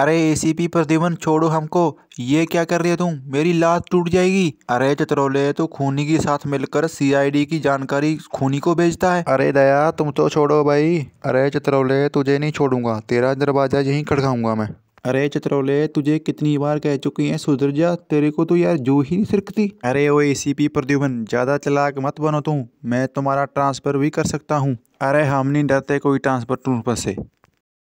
अरे एसीपी प्रद्युमन छोड़ो हमको ये क्या कर रहे हो तुम मेरी लात टूट जाएगी अरे चतरोले तो खूनी के साथ मिलकर सीआईडी की जानकारी खूनी को भेजता है अरे दया तुम तो छोड़ो भाई अरे चतरौले तुझे नहीं छोड़ूंगा तेरा दरवाजा यहीं खड़काऊंगा मैं अरे चतरोले तुझे कितनी बार कह चुकी है सुधर जा तेरे को तो यार जो ही नहीं सिरकती अरे ओ पी प्रद्युमन ज़्यादा चलाक मत बनो तू मैं तुम्हारा ट्रांसफ़र भी कर सकता हूँ अरे हम नहीं डरते कोई ट्रांसफ़र ट्रूफर से